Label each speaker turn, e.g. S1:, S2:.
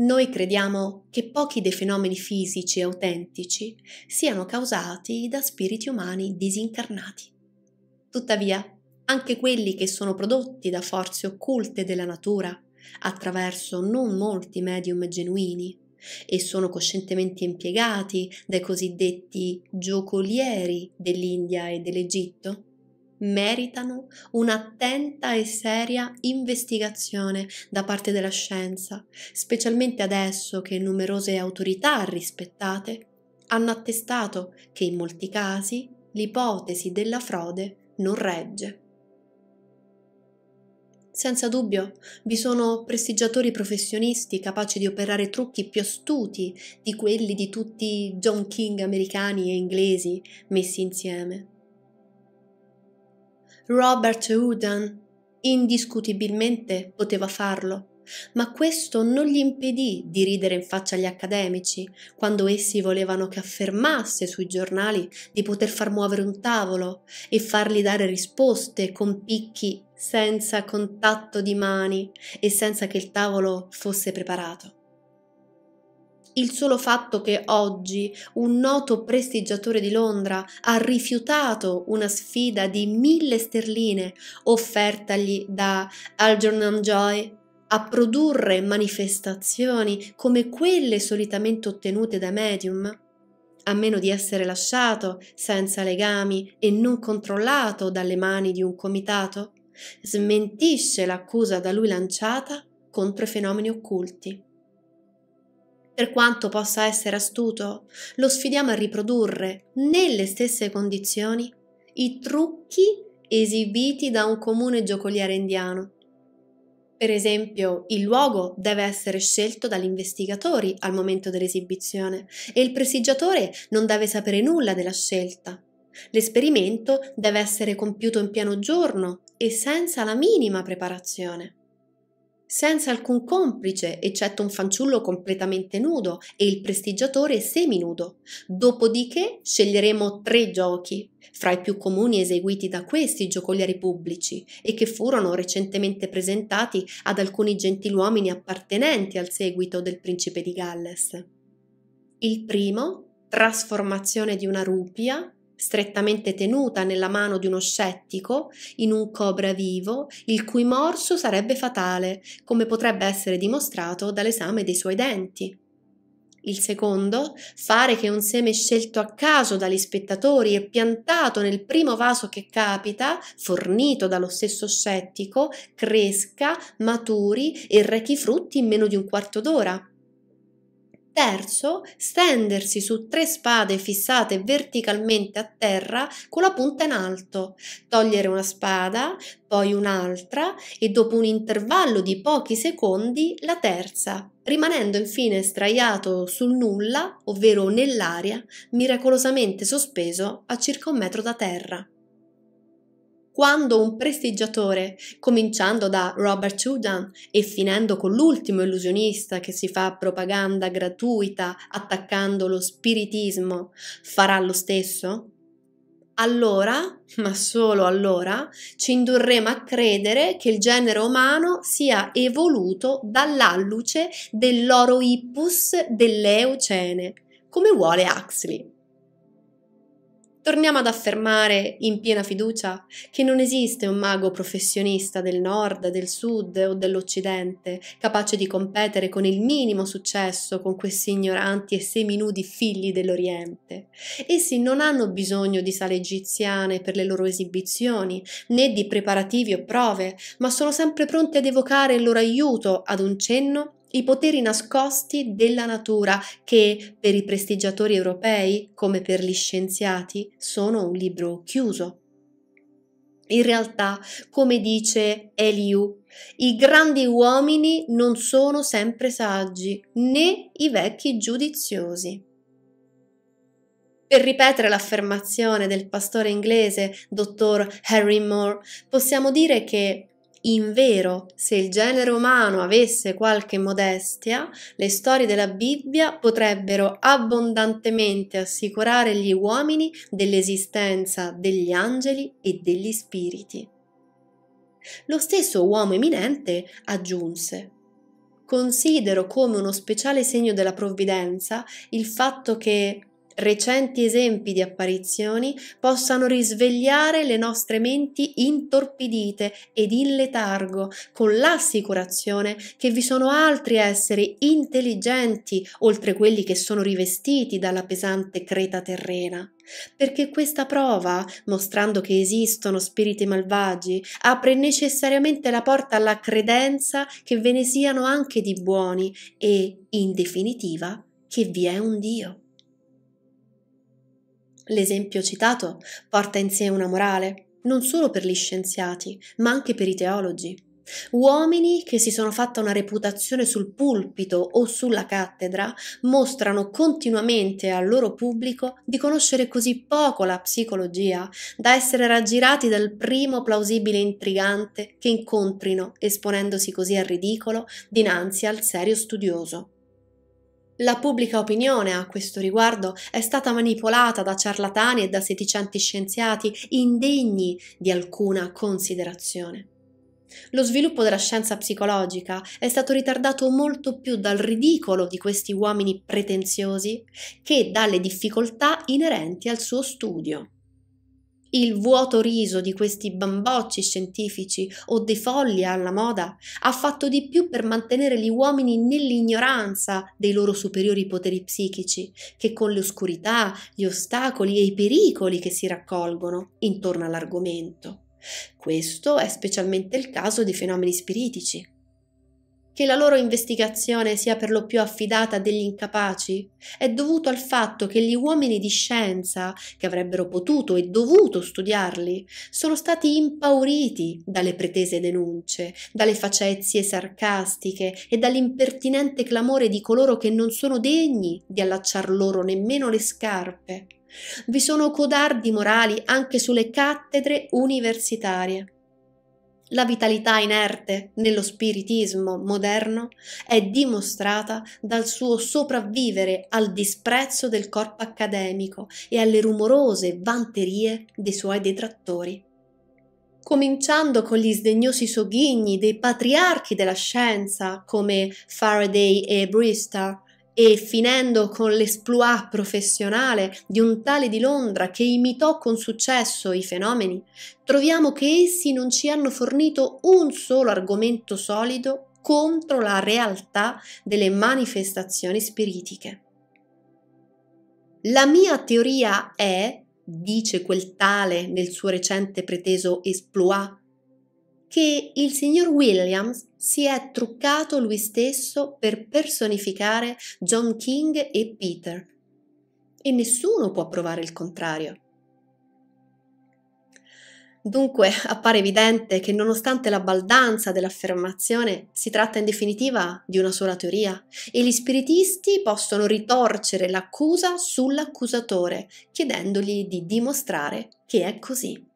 S1: Noi crediamo che pochi dei fenomeni fisici autentici siano causati da spiriti umani disincarnati. Tuttavia, anche quelli che sono prodotti da forze occulte della natura, attraverso non molti medium genuini, e sono coscientemente impiegati dai cosiddetti giocolieri dell'India e dell'Egitto, meritano un'attenta e seria investigazione da parte della scienza, specialmente adesso che numerose autorità rispettate hanno attestato che in molti casi l'ipotesi della frode non regge. Senza dubbio vi sono prestigiatori professionisti capaci di operare trucchi più astuti di quelli di tutti i John King americani e inglesi messi insieme Robert Hoodan indiscutibilmente poteva farlo, ma questo non gli impedì di ridere in faccia agli accademici quando essi volevano che affermasse sui giornali di poter far muovere un tavolo e fargli dare risposte con picchi senza contatto di mani e senza che il tavolo fosse preparato. Il solo fatto che oggi un noto prestigiatore di Londra ha rifiutato una sfida di mille sterline offertagli da Algernon Joy a produrre manifestazioni come quelle solitamente ottenute da medium, a meno di essere lasciato senza legami e non controllato dalle mani di un comitato, smentisce l'accusa da lui lanciata contro i fenomeni occulti. Per quanto possa essere astuto, lo sfidiamo a riprodurre, nelle stesse condizioni, i trucchi esibiti da un comune giocoliere indiano. Per esempio, il luogo deve essere scelto dagli investigatori al momento dell'esibizione e il prestigiatore non deve sapere nulla della scelta. L'esperimento deve essere compiuto in pieno giorno e senza la minima preparazione senza alcun complice, eccetto un fanciullo completamente nudo e il prestigiatore seminudo. Dopodiché sceglieremo tre giochi, fra i più comuni eseguiti da questi giocolieri pubblici e che furono recentemente presentati ad alcuni gentiluomini appartenenti al seguito del principe di Galles. Il primo, trasformazione di una rupia, strettamente tenuta nella mano di uno scettico, in un cobra vivo, il cui morso sarebbe fatale, come potrebbe essere dimostrato dall'esame dei suoi denti. Il secondo, fare che un seme scelto a caso dagli spettatori e piantato nel primo vaso che capita, fornito dallo stesso scettico, cresca, maturi e rechi frutti in meno di un quarto d'ora. Terzo, stendersi su tre spade fissate verticalmente a terra con la punta in alto, togliere una spada, poi un'altra e dopo un intervallo di pochi secondi la terza, rimanendo infine straiato sul nulla, ovvero nell'aria, miracolosamente sospeso a circa un metro da terra quando un prestigiatore, cominciando da Robert Hoodan e finendo con l'ultimo illusionista che si fa propaganda gratuita attaccando lo spiritismo, farà lo stesso? Allora, ma solo allora, ci indurremo a credere che il genere umano sia evoluto dall'alluce dell'oroippus delle Eocene, come vuole Huxley. Torniamo ad affermare in piena fiducia che non esiste un mago professionista del nord, del sud o dell'occidente capace di competere con il minimo successo con questi ignoranti e seminudi figli dell'Oriente. Essi non hanno bisogno di sale egiziane per le loro esibizioni, né di preparativi o prove, ma sono sempre pronti ad evocare il loro aiuto ad un cenno i poteri nascosti della natura che per i prestigiatori europei, come per gli scienziati, sono un libro chiuso. In realtà, come dice Eliu, i grandi uomini non sono sempre saggi, né i vecchi giudiziosi. Per ripetere l'affermazione del pastore inglese, dottor Harry Moore, possiamo dire che Invero, se il genere umano avesse qualche modestia, le storie della Bibbia potrebbero abbondantemente assicurare gli uomini dell'esistenza degli angeli e degli spiriti. Lo stesso uomo eminente aggiunse Considero come uno speciale segno della provvidenza il fatto che recenti esempi di apparizioni possano risvegliare le nostre menti intorpidite ed in letargo, con l'assicurazione che vi sono altri esseri intelligenti oltre quelli che sono rivestiti dalla pesante creta terrena. Perché questa prova, mostrando che esistono spiriti malvagi, apre necessariamente la porta alla credenza che ve ne siano anche di buoni e, in definitiva, che vi è un Dio. L'esempio citato porta in sé una morale, non solo per gli scienziati, ma anche per i teologi. Uomini che si sono fatta una reputazione sul pulpito o sulla cattedra mostrano continuamente al loro pubblico di conoscere così poco la psicologia da essere raggirati dal primo plausibile intrigante che incontrino, esponendosi così al ridicolo dinanzi al serio studioso. La pubblica opinione a questo riguardo è stata manipolata da ciarlatani e da sedicenti scienziati indegni di alcuna considerazione. Lo sviluppo della scienza psicologica è stato ritardato molto più dal ridicolo di questi uomini pretenziosi che dalle difficoltà inerenti al suo studio. Il vuoto riso di questi bambocci scientifici o dei folli alla moda ha fatto di più per mantenere gli uomini nell'ignoranza dei loro superiori poteri psichici che con le oscurità, gli ostacoli e i pericoli che si raccolgono intorno all'argomento. Questo è specialmente il caso dei fenomeni spiritici. Che la loro investigazione sia per lo più affidata a degli incapaci è dovuto al fatto che gli uomini di scienza, che avrebbero potuto e dovuto studiarli, sono stati impauriti dalle pretese denunce, dalle facezie sarcastiche e dall'impertinente clamore di coloro che non sono degni di allacciar loro nemmeno le scarpe. Vi sono codardi morali anche sulle cattedre universitarie. La vitalità inerte nello spiritismo moderno è dimostrata dal suo sopravvivere al disprezzo del corpo accademico e alle rumorose vanterie dei suoi detrattori. Cominciando con gli sdegnosi sogghigni dei patriarchi della scienza come Faraday e Brewster, e finendo con l'esploit professionale di un tale di Londra che imitò con successo i fenomeni, troviamo che essi non ci hanno fornito un solo argomento solido contro la realtà delle manifestazioni spiritiche. La mia teoria è, dice quel tale nel suo recente preteso esploit, che il signor Williams si è truccato lui stesso per personificare John King e Peter. E nessuno può provare il contrario. Dunque appare evidente che nonostante la baldanza dell'affermazione si tratta in definitiva di una sola teoria e gli spiritisti possono ritorcere l'accusa sull'accusatore chiedendogli di dimostrare che è così.